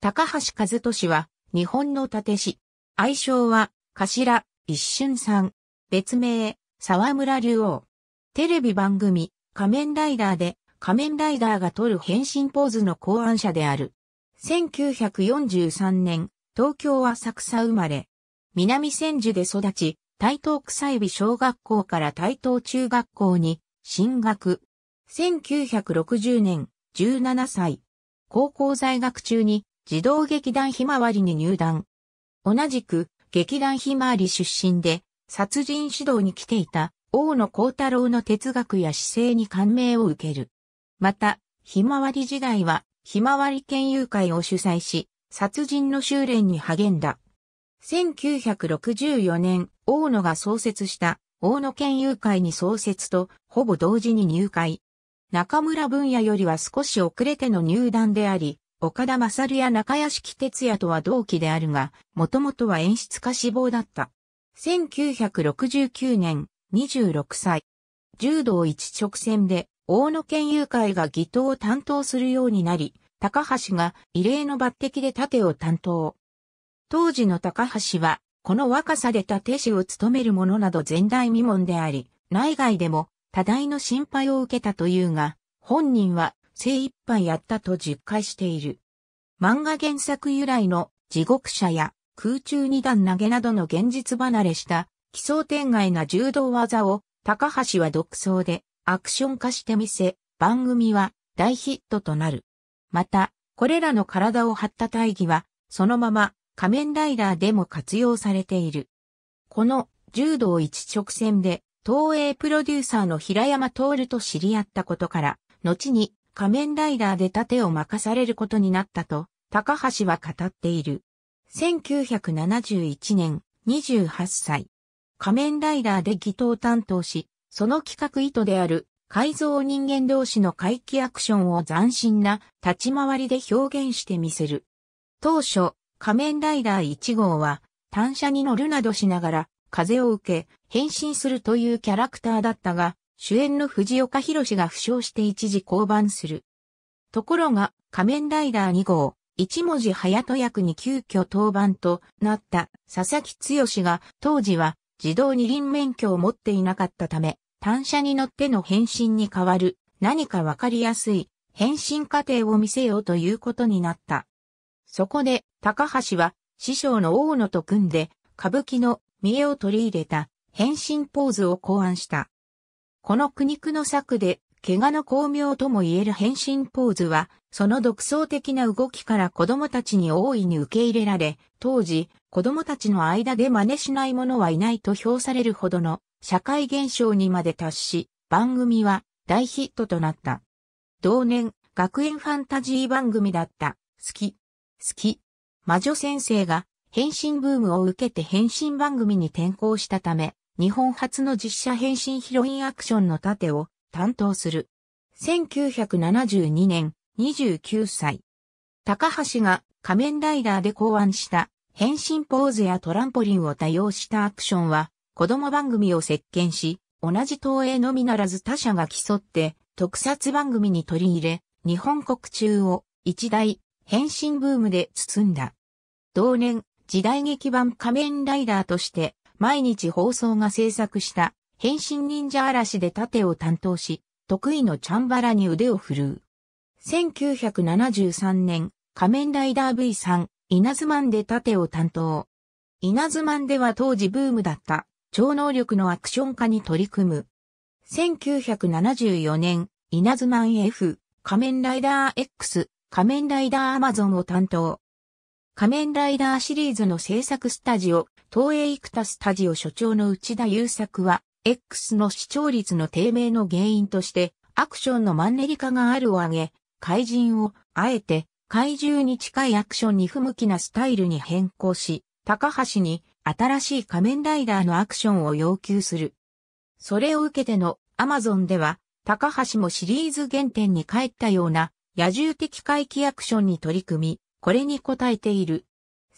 高橋和俊は、日本の立師。愛称は、頭、一瞬さん。別名、沢村竜王。テレビ番組、仮面ライダーで、仮面ライダーが撮る変身ポーズの考案者である。1943年、東京浅草生まれ。南千住で育ち、台東草指小学校から台東中学校に進学。1960年、17歳。高校在学中に児童劇団ひまわりに入団。同じく劇団ひまわり出身で殺人指導に来ていた大野幸太郎の哲学や姿勢に感銘を受ける。また、ひまわり時代はひまわり研究会を主催し、殺人の修練に励んだ。1964年、大野が創設した大野研究会に創設とほぼ同時に入会。中村分野よりは少し遅れての入団であり、岡田勝や中屋敷哲也とは同期であるが、もともとは演出家志望だった。1969年、26歳。柔道一直線で、大野県友会が義頭を担当するようになり、高橋が異例の抜擢で盾を担当。当時の高橋は、この若さで盾師を務める者など前代未聞であり、内外でも多大の心配を受けたというが、本人は精一杯やったと実戒している。漫画原作由来の地獄者や空中二段投げなどの現実離れした奇想天外な柔道技を高橋は独創でアクション化してみせ、番組は大ヒットとなる。また、これらの体を張った大義は、そのまま仮面ライダーでも活用されている。この柔道一直線で東映プロデューサーの平山徹と知り合ったことから、後に仮面ライダーで盾を任されることになったと、高橋は語っている。1971年、28歳。仮面ライダーでギト担当し、その企画意図である改造人間同士の回帰アクションを斬新な立ち回りで表現してみせる。当初、仮面ライダー1号は、単車に乗るなどしながら、風を受け、変身するというキャラクターだったが、主演の藤岡博が負傷して一時降板する。ところが、仮面ライダー2号、一文字隼人役に急遽登板となった佐々木剛が当時は自動二輪免許を持っていなかったため、単車に乗っての返信に変わる何かわかりやすい返信過程を見せようということになった。そこで高橋は師匠の大野と組んで歌舞伎の見栄を取り入れた返信ポーズを考案した。この苦肉の策で、怪我の巧妙とも言える変身ポーズは、その独創的な動きから子供たちに大いに受け入れられ、当時、子供たちの間で真似しない者はいないと評されるほどの社会現象にまで達し、番組は大ヒットとなった。同年、学園ファンタジー番組だった、好き、好き、魔女先生が変身ブームを受けて変身番組に転校したため、日本初の実写変身ヒロインアクションの盾を担当する。1972年、29歳。高橋が仮面ライダーで考案した変身ポーズやトランポリンを多用したアクションは子供番組を席巻し、同じ東映のみならず他社が競って特撮番組に取り入れ、日本国中を一大変身ブームで包んだ。同年、時代劇版仮面ライダーとして毎日放送が制作した変身忍者嵐で盾を担当し、得意のチャンバラに腕を振るう。1973年、仮面ライダー V さん、稲妻で盾を担当。稲妻では当時ブームだった超能力のアクション化に取り組む。1974年、稲妻 F、仮面ライダー X、仮面ライダーアマゾンを担当。仮面ライダーシリーズの制作スタジオ、東映生田スタジオ所長の内田優作は、X の視聴率の低迷の原因として、アクションのマンネリ化があるを挙げ、怪人を、あえて、怪獣に近いアクションに不向きなスタイルに変更し、高橋に新しい仮面ライダーのアクションを要求する。それを受けての Amazon では、高橋もシリーズ原点に帰ったような野獣的怪奇アクションに取り組み、これに応えている。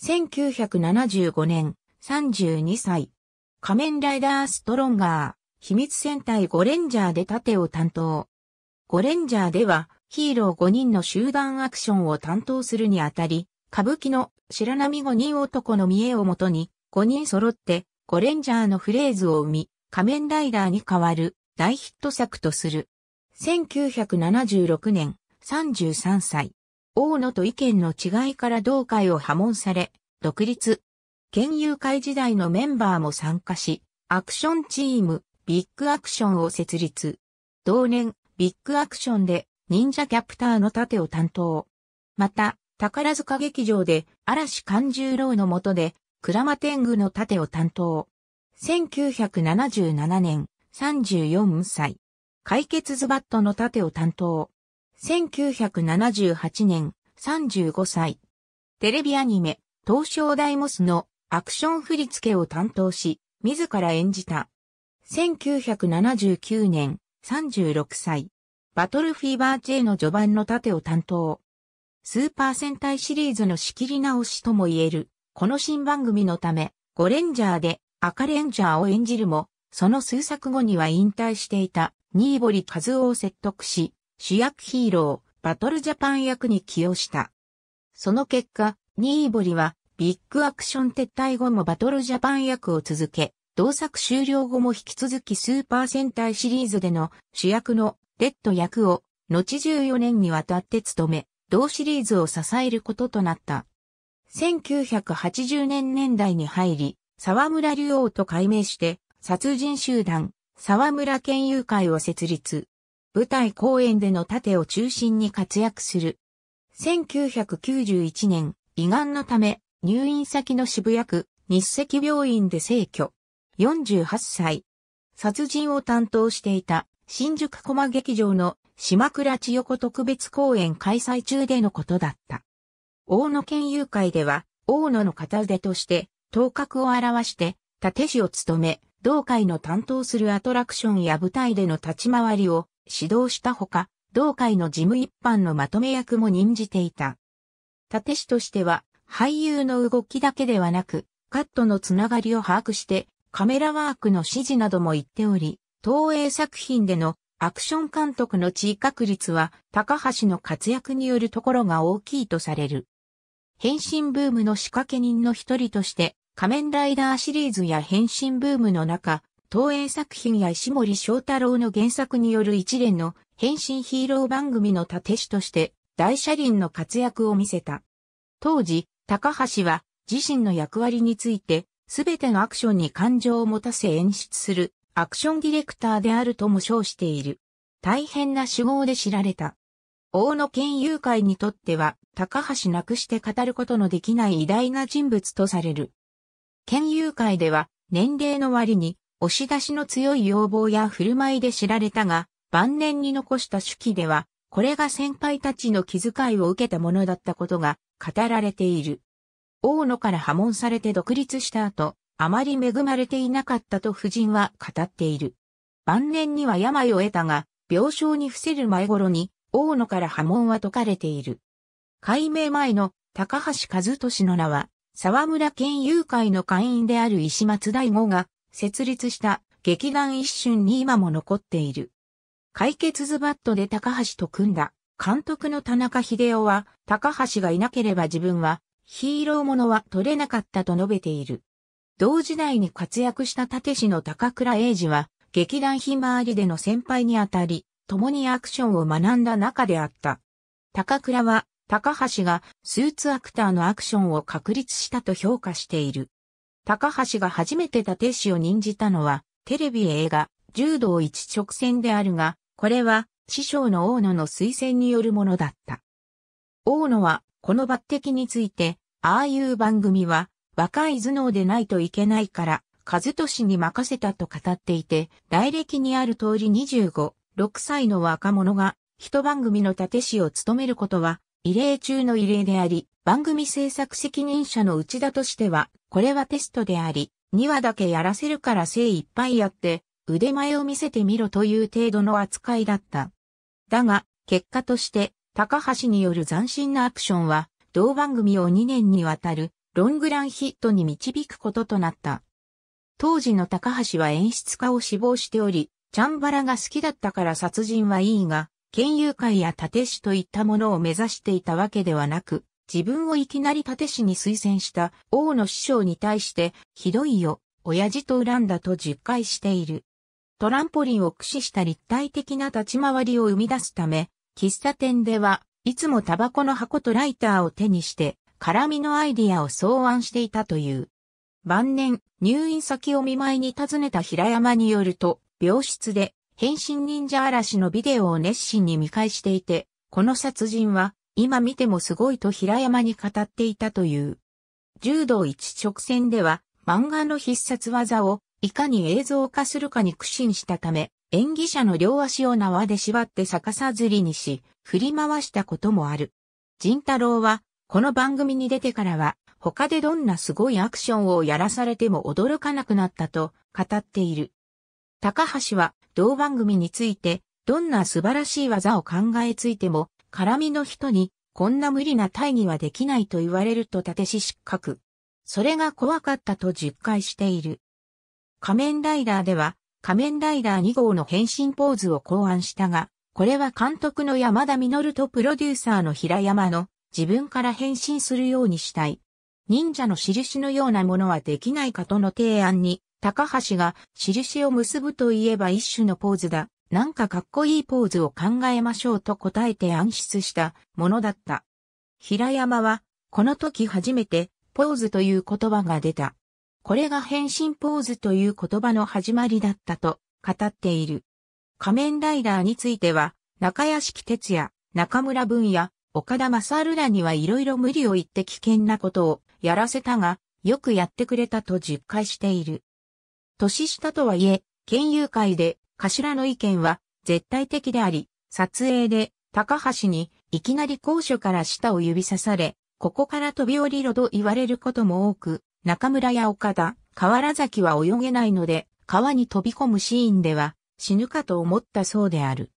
1975年、32歳。仮面ライダーストロンガー、秘密戦隊ゴレンジャーで盾を担当。ゴレンジャーでは、ヒーロー5人の集団アクションを担当するにあたり、歌舞伎の白波5人男の見栄をもとに、5人揃って、ゴレンジャーのフレーズを生み、仮面ライダーに代わる大ヒット作とする。1976年、33歳。大野と意見の違いから同会を破門され、独立。県友会時代のメンバーも参加し、アクションチーム、ビッグアクションを設立。同年、ビッグアクションで、忍者キャプターの盾を担当。また、宝塚劇場で、嵐勘十郎の下で、倉間天狗の盾を担当。1977年、34歳。解決ズバットの盾を担当。1978年、35歳。テレビアニメ、東証大モスのアクション振り付けを担当し、自ら演じた。1979年、36歳。バトルフィーバー J の序盤の盾を担当。スーパー戦隊シリーズの仕切り直しとも言える、この新番組のため、ゴレンジャーで赤レンジャーを演じるも、その数作後には引退していた、リカズオを説得し、主役ヒーロー、バトルジャパン役に起用した。その結果、ニーボリはビッグアクション撤退後もバトルジャパン役を続け、同作終了後も引き続きスーパー戦隊シリーズでの主役のレッド役を後14年にわたって務め、同シリーズを支えることとなった。1980年年代に入り、沢村竜王と改名して、殺人集団、沢村研友会を設立。舞台公演での盾を中心に活躍する。1991年、胃がんのため、入院先の渋谷区、日赤病院で逝去。48歳。殺人を担当していた、新宿駒劇場の島倉千代子特別公演開催中でのことだった。大野県友会では、大野の片腕として、頭角を表して、盾手師を務め、同会の担当するアトラクションや舞台での立ち回りを指導したほか、同会の事務一般のまとめ役も任じていた。立師としては、俳優の動きだけではなく、カットのつながりを把握して、カメラワークの指示なども言っており、東映作品でのアクション監督の地位確率は高橋の活躍によるところが大きいとされる。変身ブームの仕掛け人の一人として仮面ライダーシリーズや変身ブームの中、東映作品や石森章太郎の原作による一連の変身ヒーロー番組の立て師として大車輪の活躍を見せた。当時、高橋は自身の役割について全てのアクションに感情を持たせ演出するアクションディレクターであるとも称している。大変な主語で知られた。大野研友会にとっては高橋なくして語ることのできない偉大な人物とされる。県友会では年齢の割に押し出しの強い要望や振る舞いで知られたが、晩年に残した手記では、これが先輩たちの気遣いを受けたものだったことが語られている。大野から破門されて独立した後、あまり恵まれていなかったと夫人は語っている。晩年には病を得たが、病床に伏せる前頃に、大野から破門は解かれている。解明前の高橋和俊の名は、沢村県友会の会員である石松大吾が設立した劇団一瞬に今も残っている。解決ズバットで高橋と組んだ監督の田中秀夫は高橋がいなければ自分はヒーローものは取れなかったと述べている。同時代に活躍した立石の高倉英二は劇団ひまわりでの先輩にあたり、共にアクションを学んだ中であった。高倉は高橋がスーツアクターのアクションを確立したと評価している。高橋が初めて立石を任じたのは、テレビ映画、柔道一直線であるが、これは、師匠の大野の推薦によるものだった。大野は、この抜擢について、ああいう番組は、若い頭脳でないといけないから、和俊に任せたと語っていて、来歴にある通り25、6歳の若者が、一番組の立石を務めることは、異例中の異例であり、番組制作責任者の内田としては、これはテストであり、2話だけやらせるから精一杯やって、腕前を見せてみろという程度の扱いだった。だが、結果として、高橋による斬新なアクションは、同番組を2年にわたる、ロングランヒットに導くこととなった。当時の高橋は演出家を志望しており、チャンバラが好きだったから殺人はいいが、県友会や立師といったものを目指していたわけではなく、自分をいきなり立師に推薦した王の師匠に対して、ひどいよ、親父と恨んだと実戒している。トランポリンを駆使した立体的な立ち回りを生み出すため、喫茶店では、いつもタバコの箱とライターを手にして、絡みのアイディアを草案していたという。晩年、入院先を見舞いに訪ねた平山によると、病室で変身忍者嵐のビデオを熱心に見返していて、この殺人は今見てもすごいと平山に語っていたという。柔道一直線では漫画の必殺技をいかに映像化するかに苦心したため、演技者の両足を縄で縛って逆さずりにし、振り回したこともある。仁太郎は、この番組に出てからは、他でどんなすごいアクションをやらされても驚かなくなったと語っている。高橋は、同番組について、どんな素晴らしい技を考えついても、絡みの人に、こんな無理な大義はできないと言われると立し失格。それが怖かったと実感している。仮面ライダーでは、仮面ライダー2号の変身ポーズを考案したが、これは監督の山田実とプロデューサーの平山の自分から変身するようにしたい。忍者の印のようなものはできないかとの提案に高橋が印を結ぶといえば一種のポーズだ。なんかかっこいいポーズを考えましょうと答えて暗出したものだった。平山は、この時初めて、ポーズという言葉が出た。これが変身ポーズという言葉の始まりだったと語っている。仮面ライダーについては、中屋敷哲也、中村文也、岡田正るらにはいろいろ無理を言って危険なことをやらせたが、よくやってくれたと実感している。年下とはいえ、研友会で頭の意見は絶対的であり、撮影で高橋にいきなり高所から下を指さされ、ここから飛び降りろと言われることも多く、中村や岡田、河原崎は泳げないので、川に飛び込むシーンでは死ぬかと思ったそうである。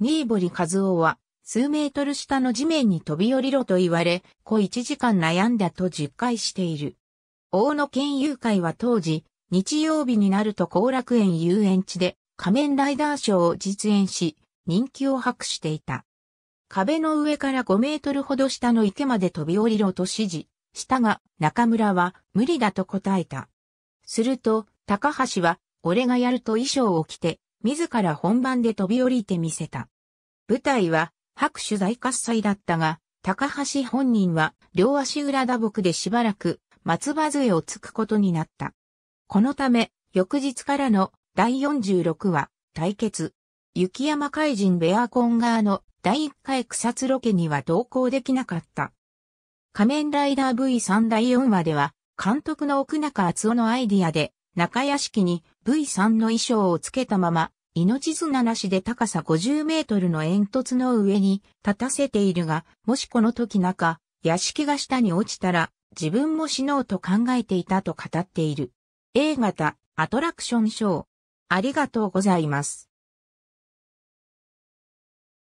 新堀和夫は数メートル下の地面に飛び降りろと言われ、小1時間悩んだと実感している。大野研友会は当時、日曜日になると後楽園遊園地で仮面ライダーショーを実演し、人気を博していた。壁の上から5メートルほど下の池まで飛び降りろと指示したが、中村は無理だと答えた。すると、高橋は、俺がやると衣装を着て、自ら本番で飛び降りてみせた。舞台は、拍手大喝采だったが、高橋本人は、両足裏打撲でしばらく、松葉杖をつくことになった。このため、翌日からの第46話、対決。雪山怪人ベアコンガーの第1回草津ロケには同行できなかった。仮面ライダー V3 第4話では、監督の奥中厚夫のアイディアで、中屋敷に V3 の衣装をつけたまま、命綱なしで高さ50メートルの煙突の上に立たせているが、もしこの時中、屋敷が下に落ちたら、自分も死のうと考えていたと語っている。A 型アトラクションショー。ありがとうございます。